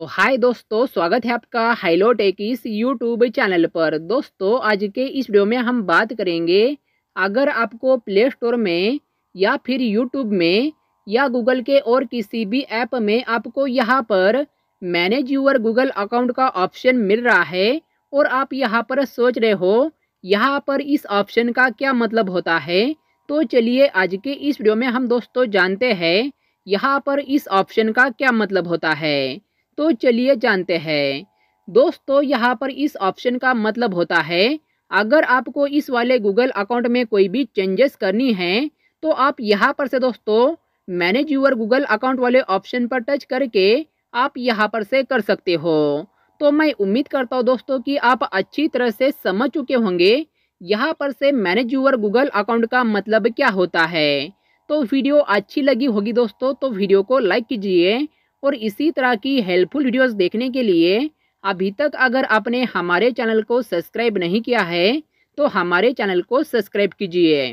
तो हाय दोस्तों स्वागत है आपका हाईलो टेक इस यूट्यूब चैनल पर दोस्तों आज के इस वीडियो में हम बात करेंगे अगर आपको प्ले स्टोर में या फिर यूट्यूब में या गूगल के और किसी भी ऐप में आपको यहाँ पर मैनेज यूअर गूगल अकाउंट का ऑप्शन मिल रहा है और आप यहाँ पर सोच रहे हो यहाँ पर इस ऑप्शन का क्या मतलब होता है तो चलिए आज के इस वीडियो में हम दोस्तों जानते हैं यहाँ पर इस ऑप्शन का क्या मतलब होता है तो चलिए जानते हैं दोस्तों यहाँ पर इस ऑप्शन का मतलब होता है अगर आपको इस वाले गूगल अकाउंट में कोई भी चेंजेस करनी है तो आप यहाँ पर से दोस्तों मैनेज यूर गूगल अकाउंट वाले ऑप्शन पर टच करके आप यहाँ पर से कर सकते हो तो मैं उम्मीद करता हूँ दोस्तों कि आप अच्छी तरह से समझ चुके होंगे यहाँ पर से मैनेज यूर गूगल अकाउंट का मतलब क्या होता है तो वीडियो अच्छी लगी होगी दोस्तों तो वीडियो को लाइक कीजिए और इसी तरह की हेल्पफुल वीडियोस देखने के लिए अभी तक अगर आपने हमारे चैनल को सब्सक्राइब नहीं किया है तो हमारे चैनल को सब्सक्राइब कीजिए